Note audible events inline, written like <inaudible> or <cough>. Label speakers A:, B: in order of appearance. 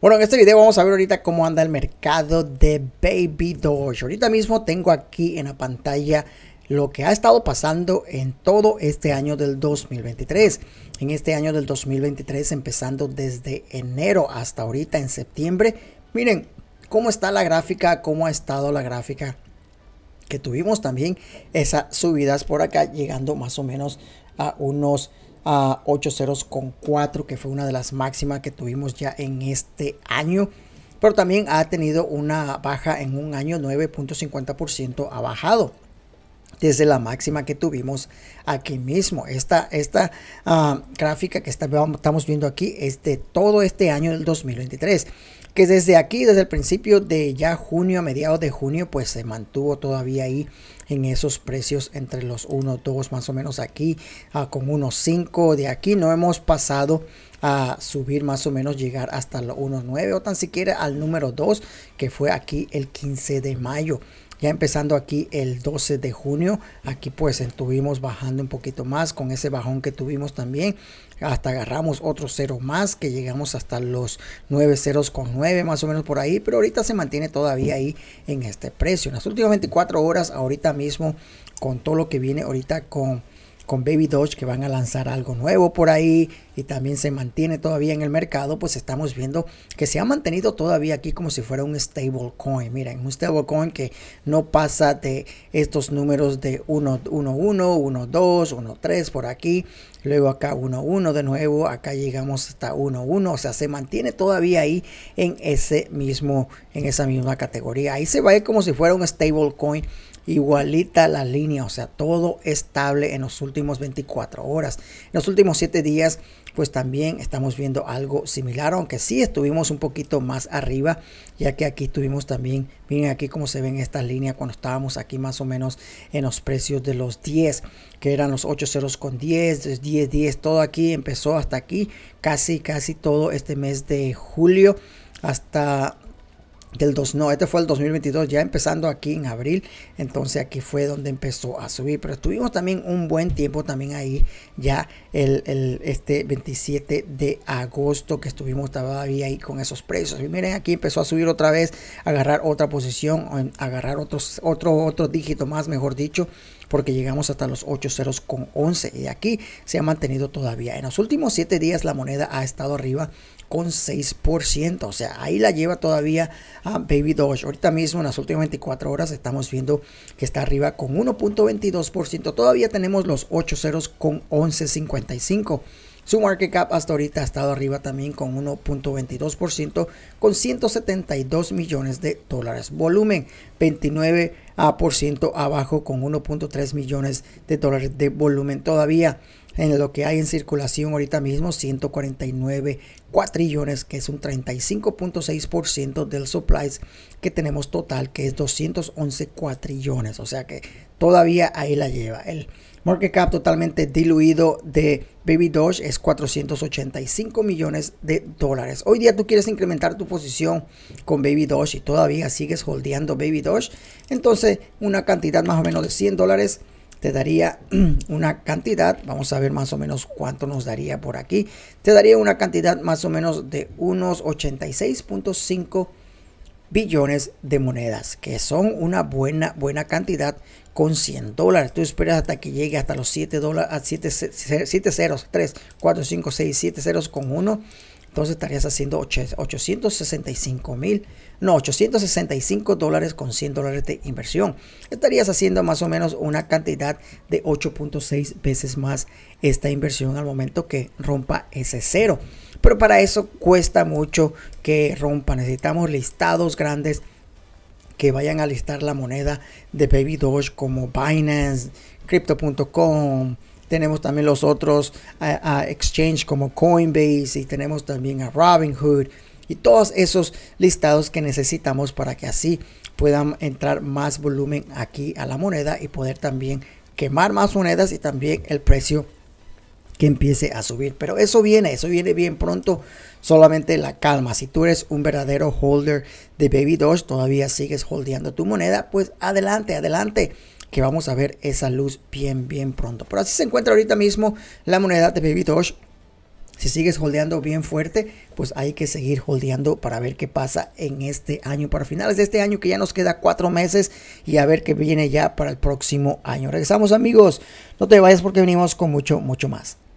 A: Bueno, en este video vamos a ver ahorita cómo anda el mercado de Baby Doge. Ahorita mismo tengo aquí en la pantalla lo que ha estado pasando en todo este año del 2023. En este año del 2023, empezando desde enero hasta ahorita en septiembre, miren cómo está la gráfica, cómo ha estado la gráfica que tuvimos también esas subidas por acá, llegando más o menos a unos a ocho con que fue una de las máximas que tuvimos ya en este año. Pero también ha tenido una baja en un año, 9.50% ha bajado desde la máxima que tuvimos aquí mismo. Esta, esta ah, gráfica que estamos viendo aquí es de todo este año del 2023 que desde aquí, desde el principio de ya junio, a mediados de junio, pues se mantuvo todavía ahí en esos precios entre los 1.2 más o menos aquí, con con 5 de aquí, no hemos pasado a subir más o menos, llegar hasta los 1.9 o tan siquiera al número 2 que fue aquí el 15 de mayo ya empezando aquí el 12 de junio. Aquí pues estuvimos bajando un poquito más con ese bajón que tuvimos también. Hasta agarramos otro cero más que llegamos hasta los 9 ceros con 9 más o menos por ahí. Pero ahorita se mantiene todavía ahí en este precio. En las últimas 24 horas ahorita mismo con todo lo que viene ahorita con con Baby Dodge que van a lanzar algo nuevo por ahí y también se mantiene todavía en el mercado, pues estamos viendo que se ha mantenido todavía aquí como si fuera un stable coin. Miren, un stable coin que no pasa de estos números de 1, 1, 1, 1, 2, 1, 3 por aquí. Luego acá 1, 1 de nuevo, acá llegamos hasta 1, 1, o sea, se mantiene todavía ahí en ese mismo en esa misma categoría. Ahí se va a ir como si fuera un stable coin igualita la línea, o sea, todo estable en los últimos 24 horas. En los últimos 7 días, pues también estamos viendo algo similar, aunque sí estuvimos un poquito más arriba, ya que aquí tuvimos también, miren aquí cómo se ven estas líneas cuando estábamos aquí más o menos en los precios de los 10, que eran los 8 ceros con 10, 10, 10, todo aquí empezó hasta aquí, casi, casi todo este mes de julio, hasta del dos, no, este fue el 2022, ya empezando aquí en abril, entonces aquí fue donde empezó a subir, pero estuvimos también un buen tiempo también ahí, ya el, este 27 de agosto que estuvimos todavía ahí con esos precios, y miren aquí empezó a subir otra vez, agarrar otra posición, agarrar otros, otro, otro dígito más, mejor dicho, porque llegamos hasta los 8 ceros con 11 y aquí se ha mantenido todavía. En los últimos 7 días la moneda ha estado arriba con 6%, o sea, ahí la lleva todavía Baby Doge. Ahorita mismo, en las últimas 24 horas, estamos viendo que está arriba con 1.22%. Todavía tenemos los 8 ceros con 11.55. Su market cap hasta ahorita ha estado arriba también con 1.22% con 172 millones de dólares. Volumen 29% abajo con 1.3 millones de dólares de volumen. Todavía en lo que hay en circulación ahorita mismo, 149 cuatrillones, que es un 35.6% del supply que tenemos total, que es 211 cuatrillones. O sea que todavía ahí la lleva. El market cap totalmente diluido de Baby Doge es 485 millones de dólares. Hoy día tú quieres incrementar tu posición con Baby Doge y todavía sigues holdeando Baby Doge. Entonces, una cantidad más o menos de 100 dólares te daría <clears throat> una cantidad, vamos a ver más o menos cuánto nos daría por aquí, te daría una cantidad más o menos de unos 86.5 billones de monedas, que son una buena, buena cantidad con 100 dólares. Tú esperas hasta que llegue hasta los 7 dólares, 7, ceros, 3, 4, 5, 6, 7 ceros con 1 entonces estarías haciendo 865 mil, no, 865 dólares con 100 dólares de inversión. Estarías haciendo más o menos una cantidad de 8.6 veces más esta inversión al momento que rompa ese cero. Pero para eso cuesta mucho que rompa. Necesitamos listados grandes que vayan a listar la moneda de Baby Doge como Binance, Crypto.com, tenemos también los otros a, exchange como Coinbase y tenemos también a Robinhood y todos esos listados que necesitamos para que así puedan entrar más volumen aquí a la moneda y poder también quemar más monedas y también el precio que empiece a subir. Pero eso viene, eso viene bien pronto. Solamente la calma. Si tú eres un verdadero holder de Baby Doge, todavía sigues holdeando tu moneda, pues adelante, adelante que vamos a ver esa luz bien, bien pronto. Pero así se encuentra ahorita mismo la moneda de Baby Doge. Si sigues holdeando bien fuerte, pues hay que seguir holdeando para ver qué pasa en este año, para finales de este año que ya nos queda cuatro meses y a ver qué viene ya para el próximo año. Regresamos amigos, no te vayas porque venimos con mucho, mucho más.